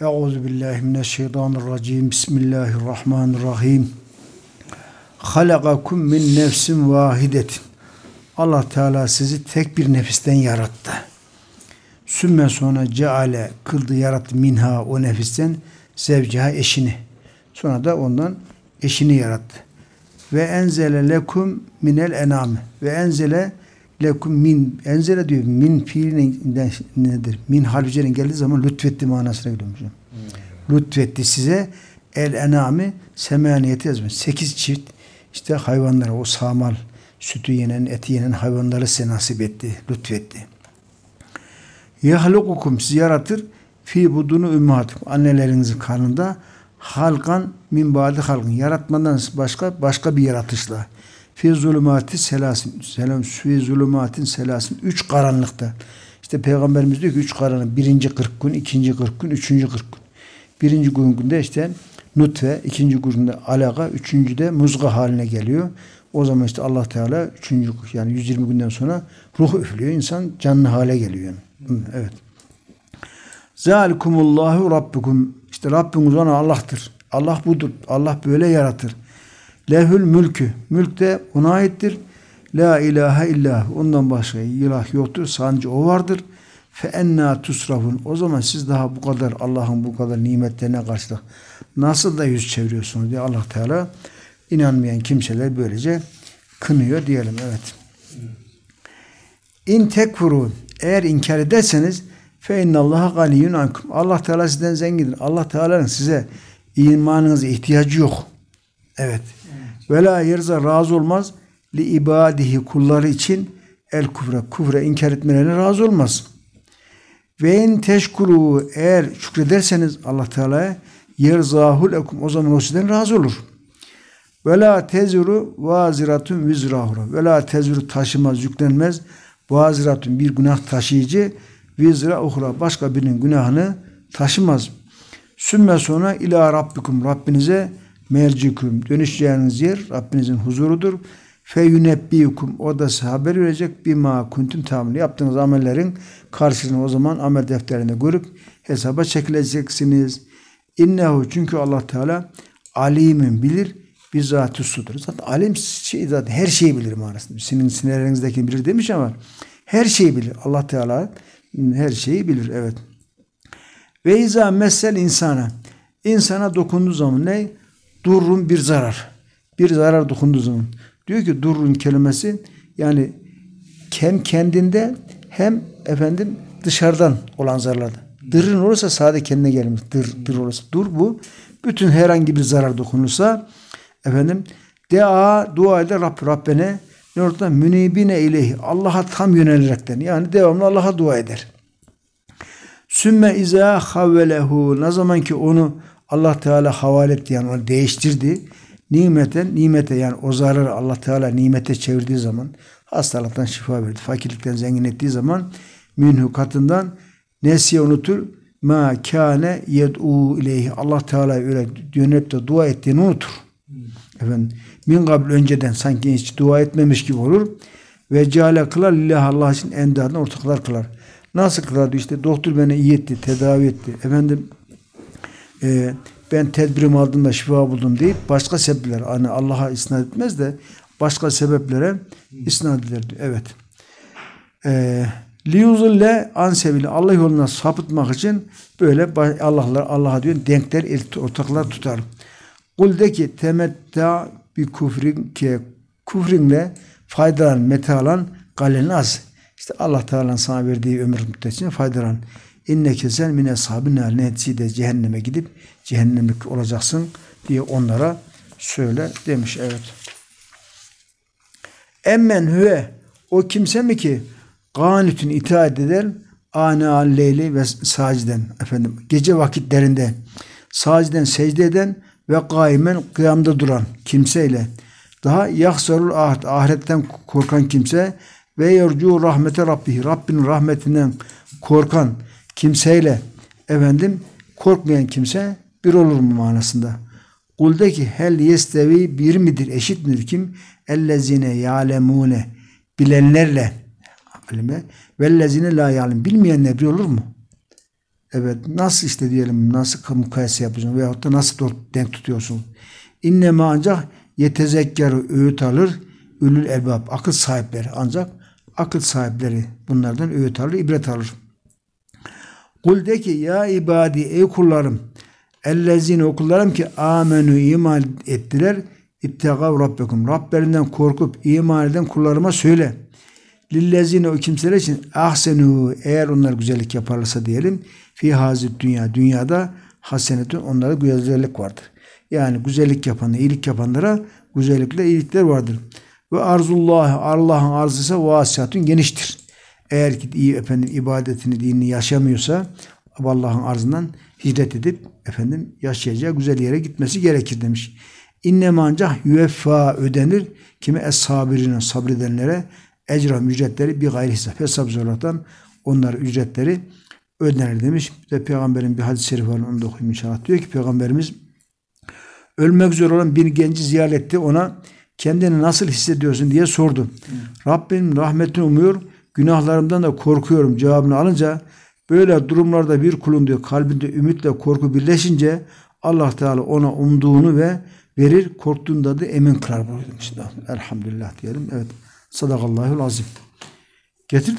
Euzu billahi mineşşeytanirracim. Bismillahirrahmanirrahim. Halakakum min nefsin vahidetin. Allah Teala sizi tek bir nefisten yarattı. Sümme sonra ceale kıldı yarattı minha o nefisten zevciha eşini. Sonra da ondan eşini yarattı. Ve enzele lekum minel enami. Ve enzele lekum min enzele diyor. Min fiilinden nedir? Min harficenin geldiği zaman lütfetti manasına geliyor hocam. Hmm. Lütfetti size el enami semaniyeti yazmış. Sekiz çift işte hayvanlara o samal sütü yenen, eti yenen hayvanları size nasip etti, lütfetti. Yahlukukum sizi yaratır fi budunu ümmatikum annelerinizin karnında halkan min badi halkın yaratmadan başka başka bir yaratışla fi zulümati selasın selam fi zulümatin selasın üç karanlıkta işte peygamberimiz diyor ki üç karanlık birinci kırk gün ikinci kırk gün üçüncü kırk gün birinci günde işte nutfe ikinci günde alaka üçüncü de muzga haline geliyor o zaman işte Allah Teala üçüncü yani 120 günden sonra ruh üflüyor insan canlı hale geliyor yani. evet Zalikumullahu Rabbukum. işte Rabbimiz ona Allah'tır. Allah budur. Allah böyle yaratır. Lehül mülkü. Mülk de ona aittir. La ilahe illah. Ondan başka ilah yoktur. Sancı o vardır. Fe enna tusrafun. O zaman siz daha bu kadar Allah'ın bu kadar nimetlerine karşılık nasıl da yüz çeviriyorsunuz diye Allah Teala inanmayan kimseler böylece kınıyor diyelim. Evet. İn tekfuru eğer inkar ederseniz fe innallaha ganiyun ankum. Allah Teala sizden zengindir. Allah Teala'nın size imanınıza ihtiyacı yok. Evet. Ve la yerza razı olmaz li ibadihi kulları için el kufre kufre inkar etmelerine razı olmaz. Ve in teşkuru eğer şükrederseniz Allah Teala'ya yerzahul ekum o zaman o sizden razı olur. Ve la teziru vaziratun vizrahura. Ve la teziru taşımaz, yüklenmez. Vaziratun bir günah taşıyıcı. Vizra uhra başka birinin günahını taşımaz. Sümme sonra ila rabbikum Rabbinize merciküm dönüşeceğiniz yer Rabbinizin huzurudur. Fe yunebbikum o da size haber verecek bima kuntum tamir. Yaptığınız amellerin karşılığını o zaman amel defterinde görüp hesaba çekileceksiniz. İnnehu çünkü Allah Teala alimin bilir bizzatü sudur. Zaten alim şey zaten her şeyi bilir manasında. Sizin sinirlerinizdekini bilir demiş ama her şeyi bilir. Allah Teala her şeyi bilir. Evet. Ve izâ messel insana. İnsana dokunduğu zaman ne? Durun bir zarar. Bir zarar dokunduğu zaman. Diyor ki durun kelimesi yani hem kendinde hem efendim dışarıdan olan zararlarda. Dırın olursa sadece kendine gelmiş. Dır, dır olursa. Dur bu. Bütün herhangi bir zarar dokunursa efendim dua, dua ile Rabb, Rabbine ne orada? Münibine ileyhi. Allah'a tam yönelerekten. Yani devamlı Allah'a dua eder. Sümme izâ havvelehu. Ne zaman ki onu Allah Teala havale etti yani onu değiştirdi. Nimeten, nimete yani o zararı Allah Teala nimete çevirdiği zaman hastalıktan şifa verdi. Fakirlikten zengin ettiği zaman minhu katından nesiye unutur. Ma kâne yed'u ileyhi. Allah Teala öyle dönüp de dua ettiğini unutur. Efendim, min kabl önceden sanki hiç dua etmemiş gibi olur. Ve ceale kılar lillah Allah için endadına ortaklar kılar. Nasıl kılar? İşte doktor beni iyi etti, tedavi etti. Efendim e, ben tedbirim aldım da şifa buldum deyip başka sebepler hani Allah'a isnat etmez de başka sebeplere isnat eder. Evet. Eee liyuzille ansevili Allah yoluna sapıtmak için böyle Allah'lar Allah'a diyor denkler ortaklar tutar. Kul de ki temetta bir kufrin ki kufrinle faydalan metalan galen az. İşte Allah Teala'nın sana verdiği ömür müddetine faydalan inneke sen mine sahabin haline de cehenneme gidip cehennemlik olacaksın diye onlara söyle demiş. Evet. Emmen hüve o kimse mi ki ganütün itaat eder ana leyli ve saciden efendim gece vakitlerinde saciden secde eden ve gaimen kıyamda duran kimseyle daha yahsarul ahiret ahiretten korkan kimse ve yercu rahmete Rabbi Rabbinin rahmetinden korkan kimseyle efendim korkmayan kimse bir olur mu manasında. Kuldaki hel yestevi bir midir, eşit midir kim? Ellezine yalemune bilenlerle alime vellezine la yalim bilmeyenler bir olur mu? Evet nasıl işte diyelim nasıl mukayese yapıyorsun veyahut da nasıl denk tutuyorsun? İnnema ancak yetezekkarı öğüt alır ülül elbap akıl sahipleri ancak akıl sahipleri bunlardan öğüt alır ibret alır. Kul de ki ya ibadi ey kullarım ellezine o kullarım ki amenü iman ettiler ittegav rabbekum Rablerinden korkup iman eden kullarıma söyle lillezine o kimseler için ahsenu eğer onlar güzellik yaparlarsa diyelim fi hazit dünya dünyada hasenetün onlara güzellik vardır. Yani güzellik yapanlara, iyilik yapanlara güzellikle iyilikler vardır. Ve arzullah Allah'ın arzısı vasiatun geniştir. Eğer ki iyi efendim ibadetini, dinini yaşamıyorsa Allah'ın arzından hicret edip efendim yaşayacağı güzel yere gitmesi gerekir demiş. İnnem ancak yüeffa ödenir. Kime es sabirine sabredenlere ecra ücretleri bir gayri hesap hesap zorlatan onlar ücretleri ödenir demiş. Bir de peygamberin bir hadis-i şerifi var onu da okuyayım inşallah. Diyor ki peygamberimiz ölmek üzere olan bir genci ziyaret etti. Ona kendini nasıl hissediyorsun diye sordu. Hı. Rabbim rahmetini umuyor günahlarımdan da korkuyorum cevabını alınca böyle durumlarda bir kulun diyor kalbinde ümitle korku birleşince Allah Teala ona umduğunu ve verir korktuğunda da emin kılar Elhamdülillah diyelim. Evet. Sadakallahul azim. Getir.